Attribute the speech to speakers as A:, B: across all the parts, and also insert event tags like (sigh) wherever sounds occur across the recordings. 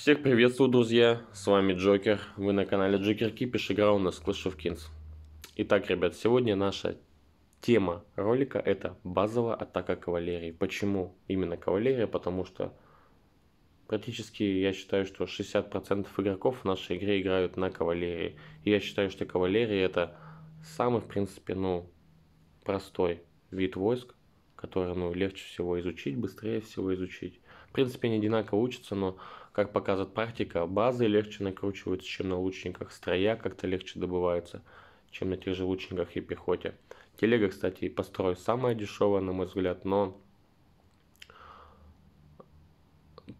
A: Всех приветствую, друзья, с вами Джокер, вы на канале Джокер Кипиш, игра у нас Clash of Kings. Итак, ребят, сегодня наша тема ролика это базовая атака кавалерии. Почему именно кавалерия? Потому что практически я считаю, что 60% игроков в нашей игре играют на кавалерии. И я считаю, что кавалерия это самый, в принципе, ну, простой вид войск, который, ну, легче всего изучить, быстрее всего изучить. В принципе, они одинаково учатся, но как показывает практика, базы легче накручиваются, чем на лучниках. Строя как-то легче добываются, чем на тех же лучниках и пехоте. Телега, кстати, и построй самая дешевая, на мой взгляд, но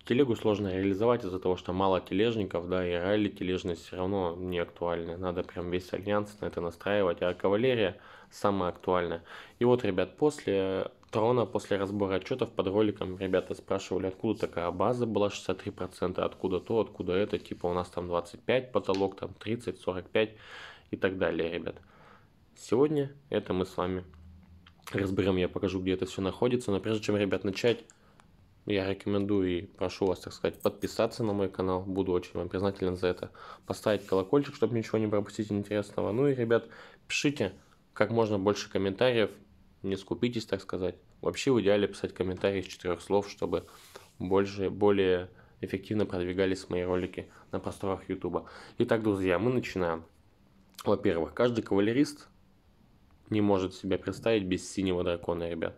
A: телегу сложно реализовать из-за того, что мало тележников, да, и ралли тележность все равно не актуальна. Надо прям весь альянс на это настраивать, а кавалерия самая актуальная. И вот, ребят, после Трона после разбора отчетов под роликом ребята спрашивали, откуда такая база была 63%, откуда то, откуда это, типа у нас там 25, потолок там 30, 45 и так далее, ребят. Сегодня это мы с вами разберем, я покажу, где это все находится, но прежде чем, ребят, начать, я рекомендую и прошу вас, так сказать, подписаться на мой канал, буду очень вам признателен за это, поставить колокольчик, чтобы ничего не пропустить интересного, ну и, ребят, пишите как можно больше комментариев, не скупитесь, так сказать. Вообще в идеале писать комментарии из четырех слов, чтобы больше, более эффективно продвигались мои ролики на просторах YouTube. Итак, друзья, мы начинаем. Во-первых, каждый кавалерист не может себя представить без синего дракона, ребят.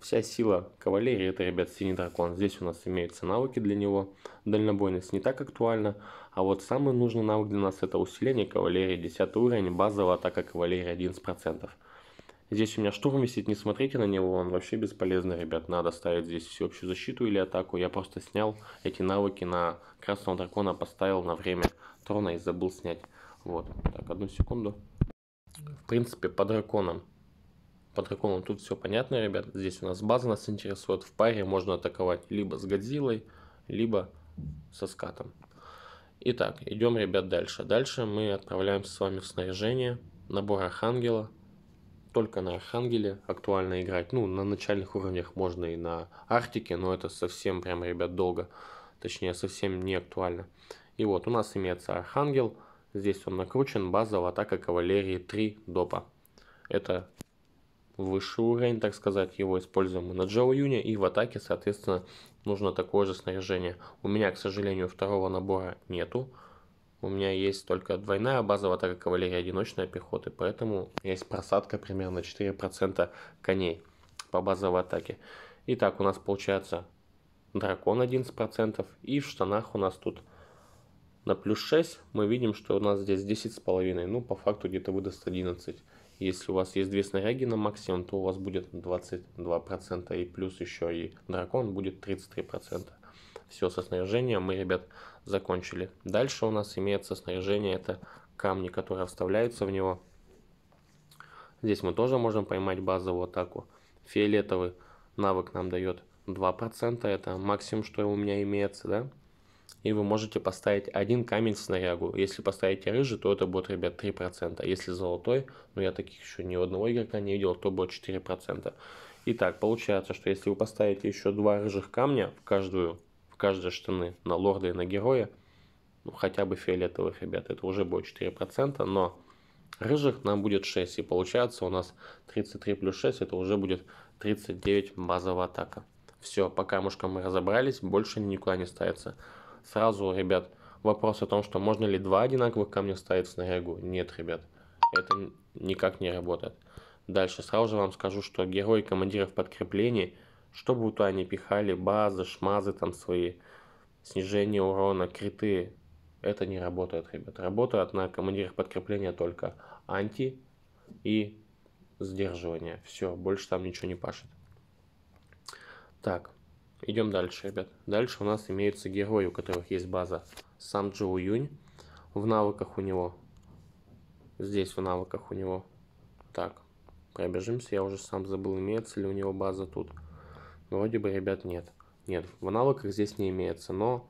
A: Вся сила кавалерии это, ребят, синий дракон. Здесь у нас имеются навыки для него. Дальнобойность не так актуальна. А вот самый нужный навык для нас это усиление кавалерии 10 уровень, базовая атака кавалерии 11%. Здесь у меня штурм висит, не смотрите на него, он вообще бесполезный, ребят. Надо ставить здесь всеобщую защиту или атаку. Я просто снял эти навыки на красного дракона, поставил на время трона и забыл снять. Вот, так, одну секунду. В принципе, по драконам. По драконам тут все понятно, ребят. Здесь у нас база нас интересует. В паре можно атаковать либо с Годзиллой, либо со скатом. Итак, идем, ребят, дальше. Дальше мы отправляемся с вами в снаряжение, набор Архангела, только на Архангеле актуально играть. Ну, на начальных уровнях можно и на Арктике, но это совсем прям, ребят, долго. Точнее, совсем не актуально. И вот у нас имеется Архангел. Здесь он накручен, базовая атака кавалерии 3 допа. Это высший уровень, так сказать, его используем мы на Джоу Юне, и в атаке, соответственно, нужно такое же снаряжение. У меня, к сожалению, второго набора нету, у меня есть только двойная базовая атака кавалерии, одиночная пехоты, поэтому есть просадка примерно 4% коней по базовой атаке. Итак, у нас получается дракон 11%, и в штанах у нас тут на плюс 6 мы видим, что у нас здесь 10,5, ну по факту где-то выдаст 11. Если у вас есть две снаряги на максимум, то у вас будет 22% и плюс еще и дракон будет 33%. Все, со снаряжением мы, ребят, закончили. Дальше у нас имеется снаряжение, это камни, которые вставляются в него. Здесь мы тоже можем поймать базовую атаку. Фиолетовый навык нам дает 2%, это максимум, что у меня имеется, да? И вы можете поставить один камень в снарягу. Если поставите рыжий, то это будет, ребят, 3%. Если золотой, но я таких еще ни одного игрока не видел, то будет 4%. Итак, получается, что если вы поставите еще два рыжих камня в каждую в каждой штаны на лорда и на героя, ну, хотя бы фиолетовых, ребят, это уже будет 4%, но рыжих нам будет 6, и получается у нас 33 плюс 6, это уже будет 39 базовая атака. Все, по камушкам мы разобрались, больше никуда не ставится. Сразу, ребят, вопрос о том, что можно ли два одинаковых камня ставить в снарягу. Нет, ребят, это никак не работает. Дальше сразу же вам скажу, что герои командиров подкреплений – чтобы туда не пихали базы, шмазы там свои, снижение урона, криты. Это не работает, ребят. Работает на командирах подкрепления только анти и сдерживание. Все, больше там ничего не пашет. Так, идем дальше, ребят. Дальше у нас имеются герои, у которых есть база. Сам Джоу Юнь в навыках у него. Здесь в навыках у него. Так, пробежимся. Я уже сам забыл, имеется ли у него база Тут. Вроде бы, ребят, нет. Нет, в навыках здесь не имеется, но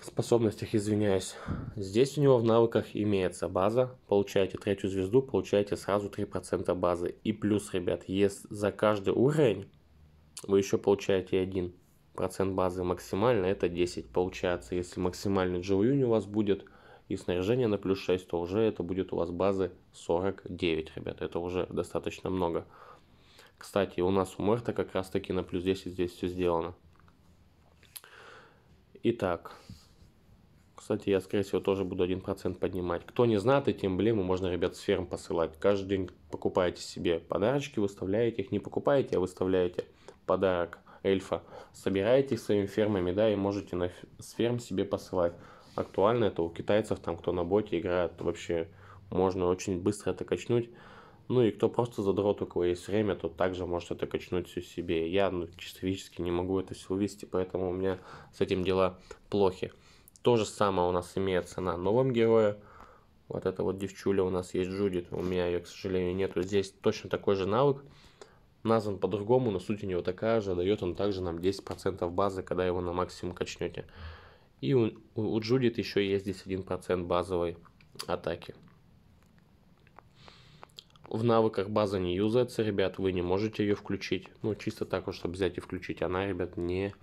A: в способностях, извиняюсь. Здесь у него в навыках имеется база. Получаете третью звезду, получаете сразу 3% базы. И плюс, ребят, есть за каждый уровень вы еще получаете 1% базы максимально, это 10 получается. Если максимальный g у вас будет и снаряжение на плюс 6, то уже это будет у вас базы 49, ребят, Это уже достаточно много. Кстати, у нас у Мерта как раз таки на плюс 10 здесь все сделано. Итак, кстати, я, скорее всего, тоже буду 1% поднимать. Кто не знает эти эмблемы, можно, ребят, с ферм посылать. Каждый день покупаете себе подарочки, выставляете их. Не покупаете, а выставляете подарок эльфа. Собираете их своими фермами, да, и можете на, с ферм себе посылать. Актуально это у китайцев, там, кто на боте играет, вообще можно очень быстро это качнуть. Ну и кто просто задрот, у кого есть время, тот также может это качнуть все себе. Я ну, чисто физически не могу это все увести, поэтому у меня с этим дела плохи. То же самое у нас имеется на новом герое. Вот эта вот девчуля у нас есть Джудит. У меня ее, к сожалению, нету. Здесь точно такой же навык. Назван по-другому, но суть у него такая же. Дает он также нам 10% базы, когда его на максимум качнете. И у, у, у Джудит еще есть здесь 1% базовой атаки в навыках база не юзается, ребят, вы не можете ее включить. Ну, чисто так вот, чтобы взять и включить. Она, ребят, не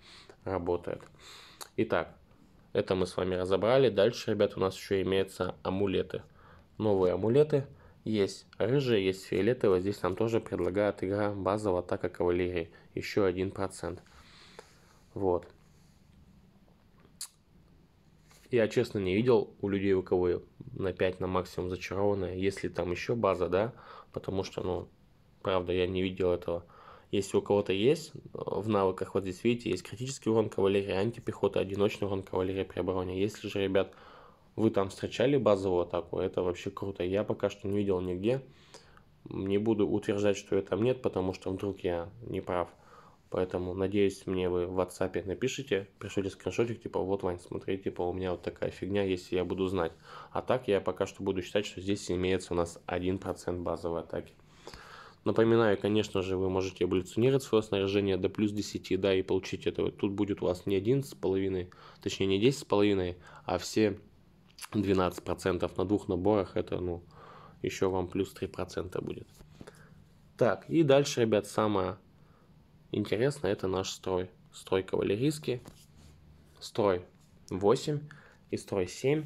A: работает. Итак, это мы с вами разобрали. Дальше, ребят, у нас еще имеются амулеты. Новые амулеты. Есть рыжие, есть фиолетовые. Здесь нам тоже предлагает игра базовая атака кавалерии. Еще 1%. Вот я честно не видел у людей у кого на 5 на максимум зачарованная, если там еще база, да, потому что, ну, правда, я не видел этого. Если у кого-то есть э, в навыках, вот здесь видите, есть критический урон кавалерии, антипехота, одиночный урон кавалерии при обороне. Если же, ребят, вы там встречали базовую атаку, это вообще круто. Я пока что не видел нигде. Не буду утверждать, что ее там нет, потому что вдруг я не прав. Поэтому, надеюсь, мне вы в WhatsApp напишите, пришлите скриншотик, типа, вот, Вань, смотри, типа, у меня вот такая фигня есть, я буду знать. А так я пока что буду считать, что здесь имеется у нас 1% базовой атаки. Напоминаю, конечно же, вы можете эволюционировать свое снаряжение до плюс 10, да, и получить это. Тут будет у вас не 11,5, точнее не 10,5, а все 12% на двух наборах, это, ну, еще вам плюс 3% будет. Так, и дальше, ребят, самое Интересно, это наш строй. Строй кавалерийский, строй 8 и строй 7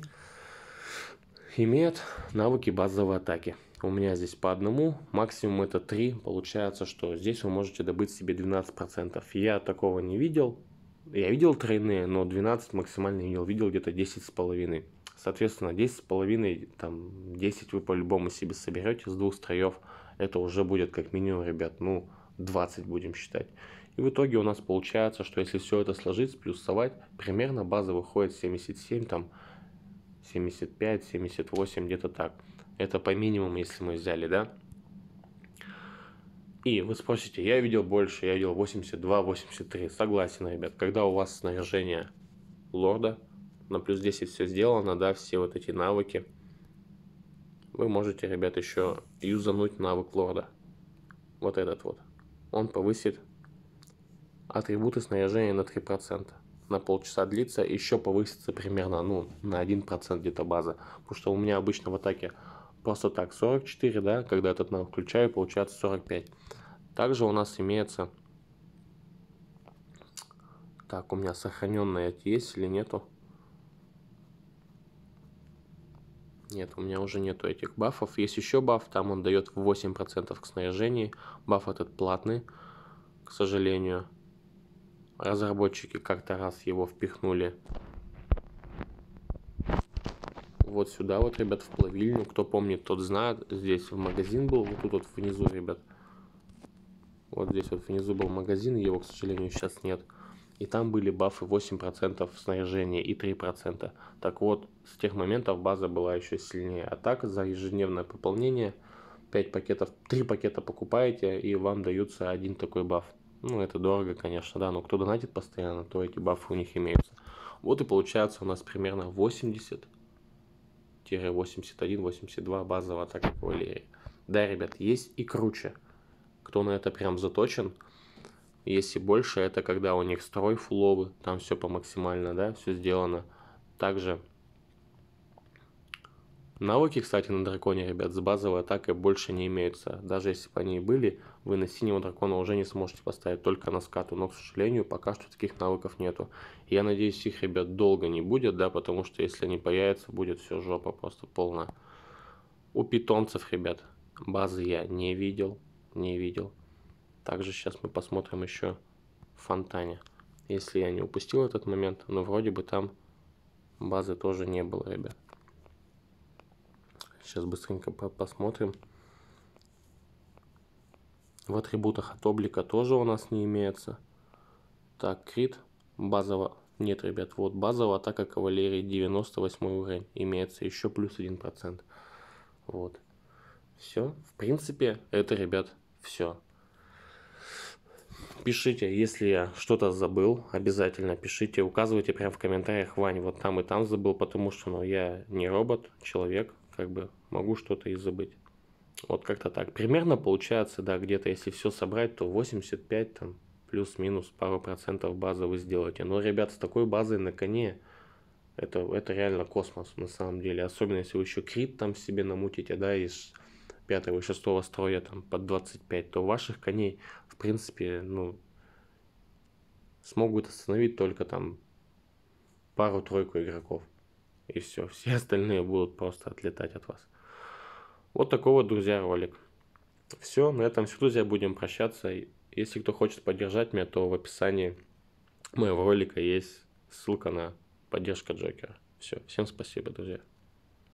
A: имеют навыки базовой атаки. У меня здесь по одному, максимум это 3. Получается, что здесь вы можете добыть себе 12%. Я такого не видел. Я видел тройные, но 12 максимально видел. Видел где-то 10,5. Соответственно, 10,5, там 10 вы по-любому себе соберете с двух строев. Это уже будет как минимум, ребят, ну, 20 будем считать. И в итоге у нас получается, что если все это сложить, сплюсовать, примерно база выходит 77, там 75, 78, где-то так. Это по минимуму, если мы взяли, да? И вы спросите, я видел больше, я видел 82, 83. Согласен, ребят, когда у вас снаряжение лорда, на плюс 10 все сделано, да, все вот эти навыки, вы можете, ребят, еще юзануть навык лорда. Вот этот вот он повысит атрибуты снаряжения на 3%. На полчаса длится, еще повысится примерно ну, на 1% где-то база. Потому что у меня обычно в атаке просто так 44, да, когда этот навык включаю, получается 45. Также у нас имеется... Так, у меня сохраненная есть или нету? Нет, у меня уже нету этих бафов. Есть еще баф, там он дает 8% к снаряжению. Баф этот платный, к сожалению. Разработчики как-то раз его впихнули вот сюда вот, ребят, в плавильню. Кто помнит, тот знает. Здесь в магазин был, вот тут вот внизу, ребят. Вот здесь вот внизу был магазин, его, к сожалению, сейчас нет и там были бафы 8% снаряжения и 3%. Так вот, с тех моментов база была еще сильнее. А так, за ежедневное пополнение 5 пакетов, 3 пакета покупаете, и вам даются один такой баф. Ну, это дорого, конечно, да, но кто донатит постоянно, то эти бафы у них имеются. Вот и получается у нас примерно 80 81-82 базовая атака кавалерии. Да, ребят, есть и круче. Кто на это прям заточен, если больше, это когда у них строй фуловый, там все по максимально, да, все сделано. Также навыки, кстати, на драконе, ребят, с базовой атакой больше не имеются. Даже если бы они и были, вы на синего дракона уже не сможете поставить только на скату. Но, к сожалению, пока что таких навыков нету. Я надеюсь, их, ребят, долго не будет, да, потому что если они появятся, будет все жопа просто полная. У питомцев, ребят, базы я не видел, не видел. Также сейчас мы посмотрим еще в фонтане, если я не упустил этот момент, но вроде бы там базы тоже не было, ребят. Сейчас быстренько по посмотрим. В атрибутах от облика тоже у нас не имеется. Так, крит базово. Нет, ребят, вот базовая атака кавалерии 98 уровень. Имеется еще плюс 1%. Вот. Все. В принципе, это, ребят, все. Пишите, если я что-то забыл, обязательно пишите, указывайте прямо в комментариях, Вань, вот там и там забыл, потому что ну, я не робот, человек, как бы могу что-то и забыть. Вот как-то так. Примерно получается, да, где-то если все собрать, то 85 там плюс-минус пару процентов базы вы сделаете. Но, ребят, с такой базой на коне это, это реально космос на самом деле. Особенно если вы еще крит там себе намутите, да, и пятого и шестого строя там под 25, то ваших коней, в принципе, ну, смогут остановить только там пару-тройку игроков. И все, все (laughs) остальные будут просто отлетать от вас. Вот такой вот, друзья, ролик. Все, на этом все, друзья, будем прощаться. Если кто хочет поддержать меня, то в описании моего ролика есть ссылка на поддержка Джокера. Все, всем спасибо, друзья.